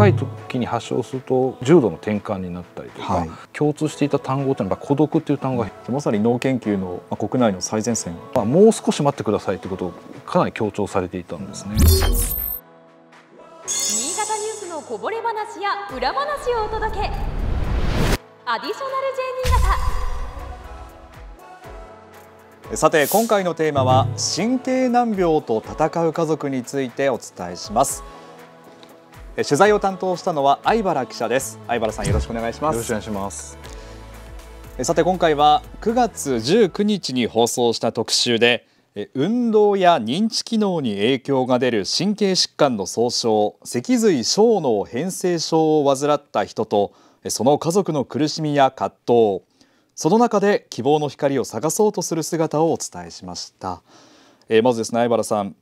若い時に発症すると重度の転換になったりとか、はい、共通していた単語というのは孤独という単語がまさに脳研究の国内の最前線、まあ、もう少し待ってくださいということをかなり強調されていたんですね。新潟ニュースのこぼれ話や裏話をお届けアディショナル J 新潟さて今回のテーマは神経難病と闘う家族についてお伝えします取材を担当したのは相原記者です相原さんよろしくお願いしますよろしくお願いしますさて今回は9月19日に放送した特集で運動や認知機能に影響が出る神経疾患の総称脊髄小脳変性症を患った人とその家族の苦しみや葛藤その中で希望の光を探そうとする姿をお伝えしました、えー、まずですね相原さん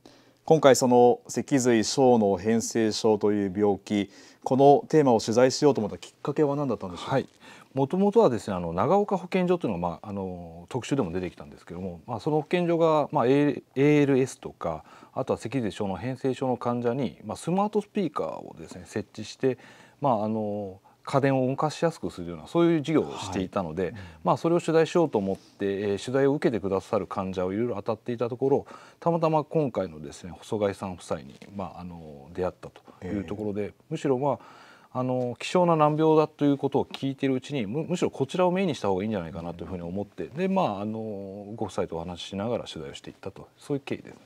今回その脊髄小脳変性症という病気このテーマを取材しようと思ったきっかけは何だったんでしょうか、はいもともとはですねあの長岡保健所というのが、まあ、あの特集でも出てきたんですけども、まあ、その保健所が、まあ、ALS とかあとは脊髄症の変性症の患者に、まあ、スマートスピーカーをですね設置して、まあ、あの家電を動かしやすくするようなそういう事業をしていたので、はい、まあ、それを取材しようと思って、えー、取材を受けてくださる患者をいろいろ当たっていたところたまたま今回のですね細貝さん夫妻に、まあ、あの出会ったというところで、えー、むしろまああの希少な難病だということを聞いているうちにむしろこちらをメインにした方がいいんじゃないかなというふうに思ってで、まあ、あのご夫妻とお話ししながら取材をしていったとそういう経緯ですね。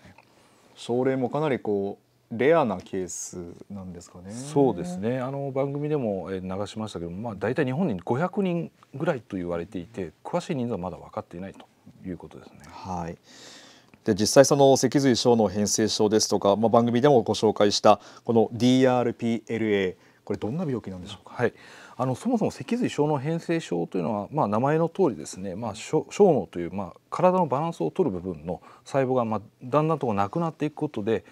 症例もかなりこうレアなケースなんですかね。そうですね。あの番組でも流しましたけど、まあ大体日本に500人ぐらいと言われていて、詳しい人数はまだ分かっていないということですね。はい。で実際その脊髄症の変性症ですとか、まあ、番組でもご紹介したこの DRPLA これどんな病気なんでしょうか、はい、あのそもそも脊髄小脳変性症というのは、まあ、名前の通りですね、まあ、小脳という、まあ、体のバランスを取る部分の細胞が、まあ、だんだんとなくなっていくことで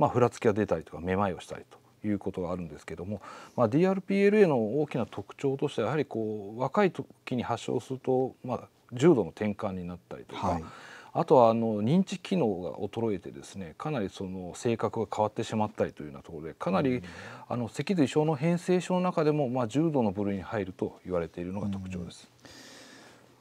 まあ、ふらつきが出たりとかめまいをしたりということがあるんですけども、まあ、DRPLA の大きな特徴としてはやはりこう若い時に発症すると、まあ、重度の転換になったりとか、はい、あとはあの認知機能が衰えてですねかなりその性格が変わってしまったりというようなところでかなり、あの脊髄症の変性症の中でも、まあ、重度の部類に入ると言われているのが特徴です。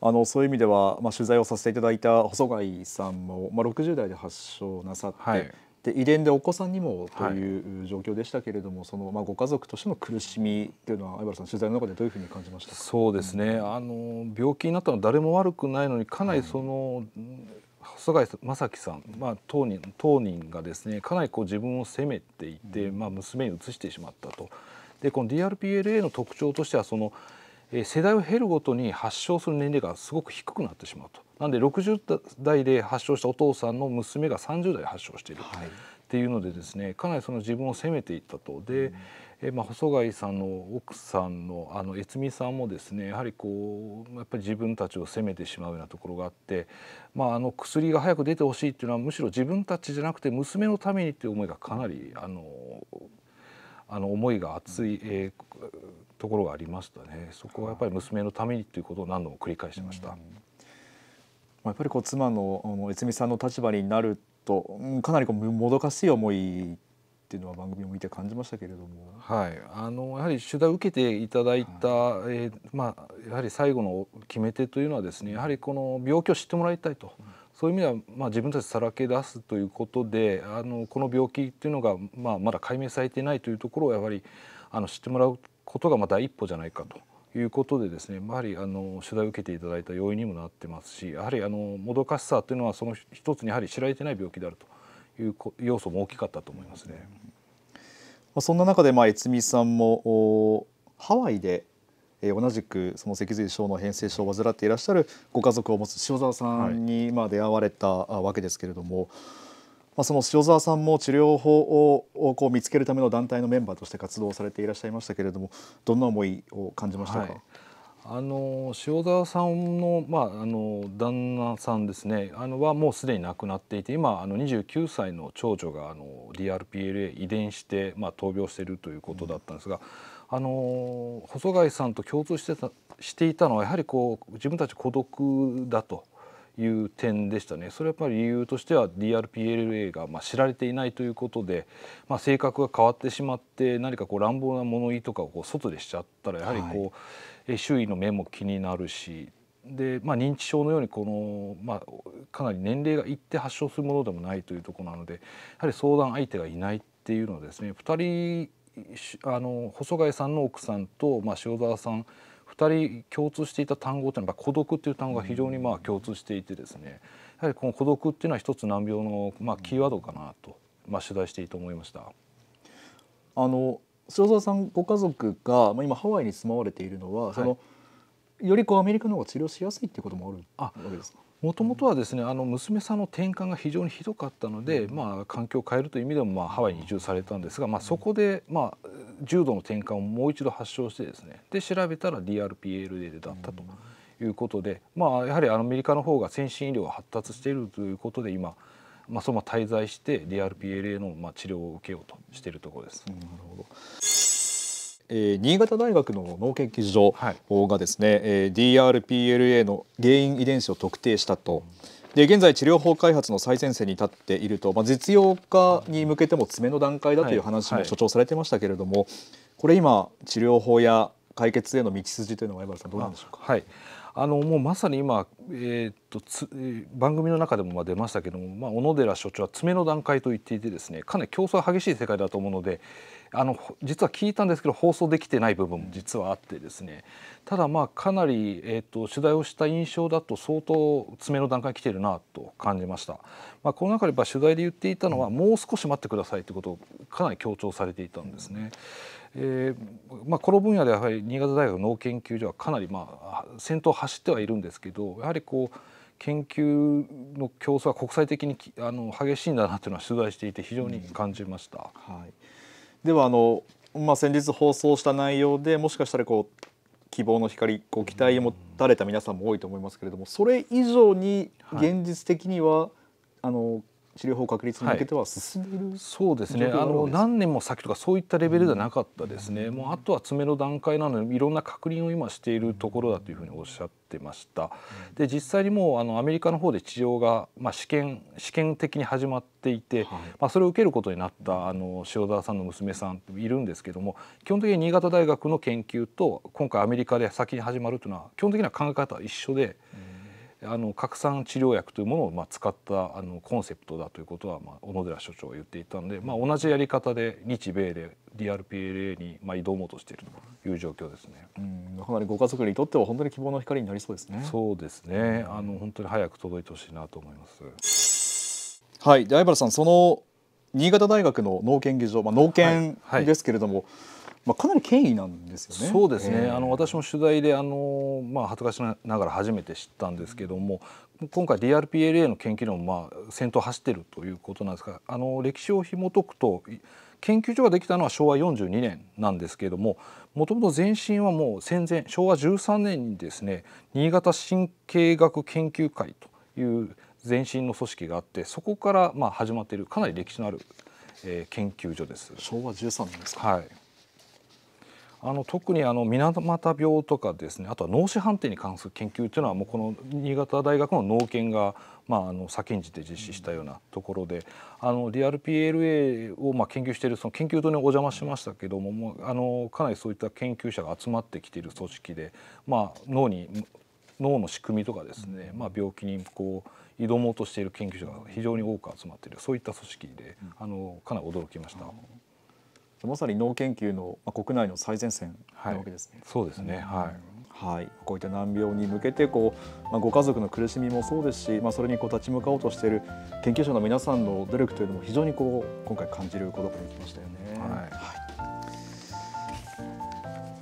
あのそういう意味では、まあ、取材をさせていただいた細貝さんも、まあ、60代で発症なさって、はいで遺伝でお子さんにもという状況でしたけれども、はい、そのまあご家族としての苦しみというのは相原さん取材の中でどういうふうに感じましたそうですね、うん、あの病気になったのは誰も悪くないのにかなりその、はい、細貝正樹さん、まあ、当人当人がですねかなりこう自分を責めていて、まあ、娘にうつしてしまったと。でこの DRPLA の特徴としてはその世代を経るごとに発症する年齢がすごく低くなってしまうと。なんで60代で発症したお父さんの娘が30代で発症している、い、っていうのでですねかなりその自分を責めていったとで、うんえまあ、細貝さんの奥さんのあの悦美さんもですねやはりこうやっぱり自分たちを責めてしまうようなところがあって、まあ、あの薬が早く出てほしいっていうのはむしろ自分たちじゃなくて娘のためにっていう思いがかなりあのあの思いが熱い、えー、ところがありましたねそこはやっぱり娘のためにということを何度も繰り返してました。うんやっぱりこう妻の悦美さんの立場になるとかなりこうもどかしい思いっていうのは番組を見て感じましたけれども、はい、あのやはり取材を受けていただいた、はい、えー、まあ、やはり最後の決め手というのはですねやはりこの病気を知ってもらいたいと。うん、そういう意味では、まあ、自分たちさらけ出すということであのこの病気っていうのが、まあ、まだ解明されていないというところをやはりあの知ってもらうことがまあ第一歩じゃないかということでですねやはりあの取材を受けていただいた要因にもなってますしやはりあのもどかしさというのはその一つにやはり知られてない病気であるという要素も大きかったと思いますね。そんな中で、まあ、越美さんもハワイでえー、同じくその脊髄症の変性症を患っていらっしゃるご家族を持つ塩澤さんに、まあ、出会われたわけですけれども、まあ、その塩沢さんも治療法をこう見つけるための団体のメンバーとして活動されていらっしゃいましたけれどもどんな思いを感じましたか、はい、あの塩沢さんの,、まあ、あの旦那さんですねあのはもうすでに亡くなっていて今あの29歳の長女があの DRPLA 遺伝して、まあ、闘病しているということだったんですが、うん、あの細貝さんと共通してたしていたのはやはりこう自分たち孤独だと。いう点でしたねそれはやっぱり理由としては DRPLA がま知られていないということで、まあ、性格が変わってしまって何かこう乱暴な物言いとかをこう外でしちゃったらやはりこう、はい、周囲の目も気になるしで、まあ、認知症のようにこの、まあ、かなり年齢がいって発症するものでもないというところなのでやはり相談相手がいないっていうのはですね2人あの細貝さんの奥さんと、まあ、塩澤さん2人共通していた単語というのは孤独という単語が非常にまあ共通していてですねやはりこの孤独というのは一つ難病のまあキーワードかなと、まあ、取材していいと思いました。あの塩澤さんご家族が、まあ、今ハワイに住まわれているのは、はい、そのよりこうアメリカの方が治療しやすいっていうこともあるわけですかもともとはですねあの娘さんの転換が非常にひどかったので、うん、まあ、環境を変えるという意味でも、まあ、ハワイに移住されたんですが、まあ、そこで、まあ、重度の転換をもう一度発症してですねで調べたら DRPLA だったということで、まあ、やはりアメリカの方が先進医療が発達しているということで今、まあ、その滞在して DRPLA のまあ治療を受けようとしているところです。うん、なるほどえー、新潟大学の脳研究所がですね、はいえー、DRPLA の原因遺伝子を特定したと。うで現在治療法開発の最前線に立っていると、まあ、実用化に向けても詰めの段階だという話も所長されてましたけれども、はいはい、これ今治療法や解決への道筋というのは江原さんどうなんでしょうか。はいあのもうまさに今、えー、っと番組の中でもまあ出ましたけども、まあ、小野寺所長は詰めの段階と言っていてですねかなり競争激しい世界だと思うので、あの実は聞いたんですけど放送できてない部分も実はあってですねただまあかなり、えーと、取材をした印象だと相当詰めの段階来てるなと感じました、まあ、この中でやっ取材で言っていたのは、うん、もう少し待ってくださいということをかなり強調されていたんですね。うん、えー、まあ、この分野ではやはり新潟大学の研究所はかなり、まあ、先頭を走ってはいるんですけどやはりこう研究の競争は国際的にあの激しいんだなというのは取材していて非常に感じました。うん、はいではあの、まあ、先日放送した内容でもしかしたらこう希望の光ご期待を持たれた皆さんも多いと思いますけれどもそれ以上に現実的には、はい、あの治療法確立に向けては進んでいる、はい、そうですねあの何年も先とかそういったレベルではなかったですね、うん、もうあとは爪の段階なのでいろんな確認を今しているところだというふうにおっしゃってました、うん、で実際にもうあのアメリカの方で治療が、まあ、試験試験的に始まっていて、はい、まあ、それを受けることになったあの塩澤さんの娘さんいるんですけども基本的に新潟大学の研究と今回アメリカで先に始まるというのは基本的な考え方は一緒で。うんあの拡散治療薬というものをまあ使ったあのコンセプトだということはまあ小野寺所長は言っていたんで、まあ、同じやり方で日米で DRPLA にまあ挑もうとしているという状況ですね。うんかなりご家族にとっては本当に希望の光になりそうですね。そうですね。あの本当に早く届いてほしいなと思います。はい、で相原さんその新潟大学の農研技場、まあ農研ですけれども。はいはいまあ、かなり権威なんですよね。そうですね、あの私も取材であの、まあ、恥ずかしながら初めて知ったんですけども今回 DRPLA の研究論も、まあ、先頭走ってるということなんですがあの歴史を紐解くと研究所ができたのは昭和42年なんですけれどももともと前身はもう戦前昭和13年にですね新潟神経学研究会という前身の組織があってそこからまあ始まっているかなり歴史のある、えー、研究所です。昭和13年ですか、はいあの特にあの水俣病とかですねあとは脳死判定に関する研究というのはもうこの新潟大学の脳研が、まあ、あの先んじて実施したようなところで、あの DRPLA をまあ研究しているその研究所にお邪魔しましたけどももうあのかなりそういった研究者が集まってきている組織で、まあ、脳に脳の仕組みとかですね、まあ、病気にこう挑もうとしている研究者が非常に多く集まっているそういった組織で、あのかなり驚きました。まさに脳研究の、まあ、国内の最前線なわけですね。はい、そうですね、はい、はい、こういった難病に向けてこう、まあ、ご家族の苦しみもそうですし、まあ、それにこう立ち向かおうとしている研究者の皆さんの努力というのも非常にこう今回感じることができましたよね。はいは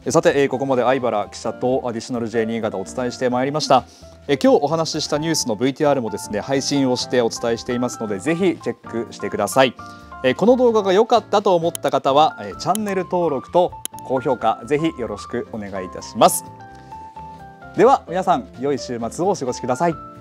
い、さて、えー、ここまで相原記者とアディショナル J 新潟をお伝えしてまいりました。え今日お話ししたニュースの VTR もですね配信をしてお伝えしていますのでぜひチェックしてください。えこの動画が良かったと思った方は、えチャンネル登録と高評価ぜひよろしくお願いいたしますでは皆さん良い週末をお過ごしください